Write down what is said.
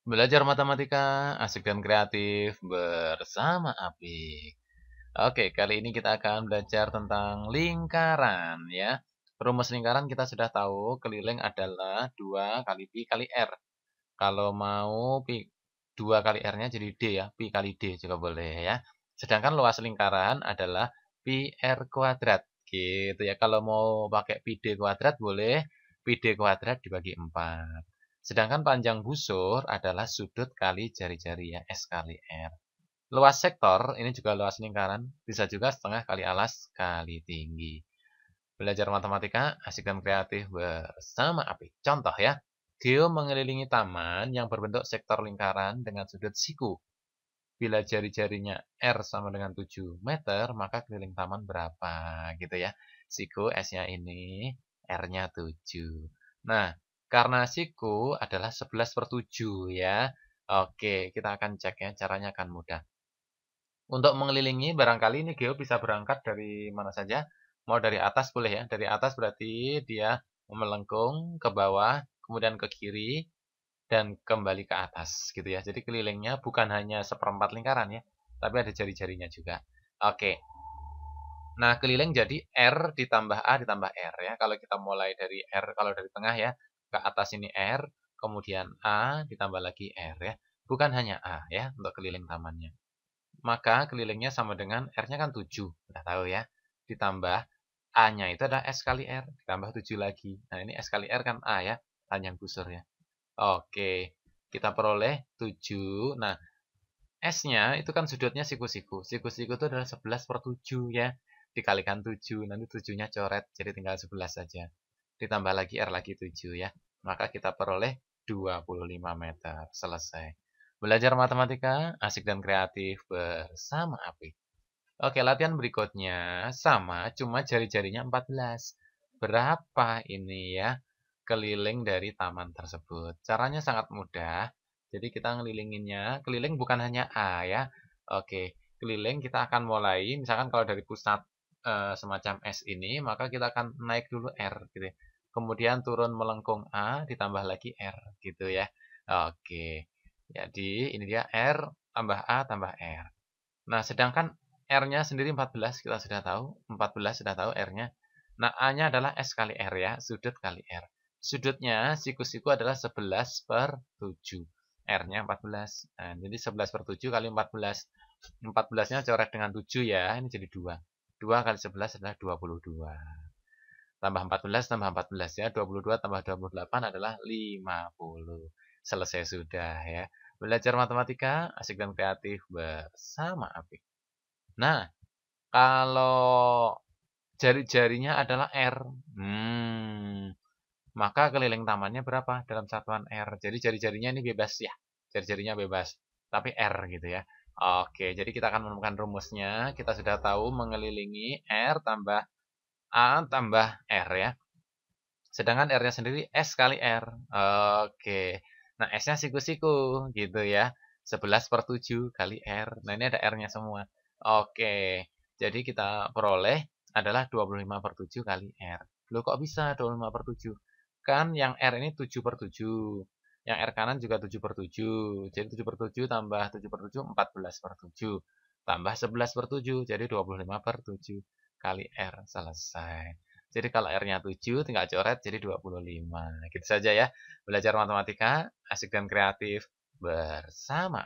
Belajar matematika asik dan kreatif bersama Apik. Oke, kali ini kita akan belajar tentang lingkaran ya. Rumus lingkaran kita sudah tahu keliling adalah 2 kali pi kali r. Kalau mau pi 2 kali r-nya jadi d ya, pi kali d juga boleh ya. Sedangkan luas lingkaran adalah pi r kuadrat gitu ya. Kalau mau pakai pi d kuadrat boleh pi d kuadrat dibagi 4. Sedangkan panjang busur adalah sudut kali jari-jari ya, S kali R. Luas sektor, ini juga luas lingkaran, bisa juga setengah kali alas kali tinggi. Belajar matematika, asik dan kreatif bersama api. Contoh ya, Geo mengelilingi taman yang berbentuk sektor lingkaran dengan sudut siku. Bila jari-jarinya R sama dengan 7 meter, maka keliling taman berapa? Gitu ya. Siku S-nya ini, R-nya 7. Nah, karena siku adalah 11 per 7 ya. Oke, kita akan cek ya, caranya akan mudah. Untuk mengelilingi, barangkali ini Geo bisa berangkat dari mana saja. Mau dari atas boleh ya, dari atas berarti dia melengkung ke bawah, kemudian ke kiri, dan kembali ke atas gitu ya. Jadi kelilingnya bukan hanya seperempat lingkaran ya, tapi ada jari-jarinya juga. Oke. Nah, keliling jadi R ditambah A ditambah R ya. Kalau kita mulai dari R, kalau dari tengah ya, ke atas ini R, kemudian A ditambah lagi R ya. Bukan hanya A ya untuk keliling tamannya. Maka kelilingnya sama dengan R-nya kan 7. kita tahu ya. Ditambah A-nya itu ada S kali R. Ditambah 7 lagi. Nah, ini S kali R kan A ya. Panjang busur ya. Oke. Kita peroleh 7. Nah, S-nya itu kan sudutnya siku-siku. Siku-siku itu adalah 11 per 7 ya. Dikalikan 7. Nanti 7-nya coret. Jadi tinggal 11 saja ditambah lagi R lagi 7 ya. Maka kita peroleh 25 meter. Selesai. Belajar matematika, asik dan kreatif bersama Api. Oke, latihan berikutnya sama, cuma jari-jarinya 14. Berapa ini ya keliling dari taman tersebut? Caranya sangat mudah. Jadi kita ngelilinginnya, keliling bukan hanya A ya. Oke, keliling kita akan mulai, misalkan kalau dari pusat e, semacam S ini, maka kita akan naik dulu R gitu ya kemudian turun melengkung A, ditambah lagi R, gitu ya. Oke, jadi ini dia R tambah A tambah R. Nah, sedangkan R-nya sendiri 14, kita sudah tahu, 14 sudah tahu R-nya. Nah, A-nya adalah S kali R ya, sudut kali R. Sudutnya, siku-siku adalah 11 per 7. R-nya 14. Nah, jadi 11 per 7 kali 14. 14-nya coret dengan 7 ya, ini jadi 2. 2 kali 11 adalah 22 tambah 14 tambah 14 ya 22 tambah 28 adalah 50 selesai sudah ya belajar matematika asik dan kreatif bersama Apik nah kalau jari-jarinya adalah R hmm, maka keliling tamannya berapa dalam satuan R jadi jari-jarinya ini bebas ya jari-jarinya bebas tapi R gitu ya Oke, jadi kita akan menemukan rumusnya. Kita sudah tahu mengelilingi R tambah A tambah R ya. Sedangkan R-nya sendiri S kali R. Oke. Nah, S-nya siku-siku gitu ya. 11 per 7 kali R. Nah, ini ada R-nya semua. Oke. Jadi kita peroleh adalah 25 per 7 kali R. Loh kok bisa 25 per 7? Kan yang R ini 7 per 7. Yang R kanan juga 7 per 7. Jadi 7 per 7 tambah 7 per 7, 14 per 7. Tambah 11 per 7, jadi 25 per 7 kali R selesai. Jadi kalau R-nya 7 tinggal coret jadi 25. Gitu saja ya. Belajar matematika asik dan kreatif bersama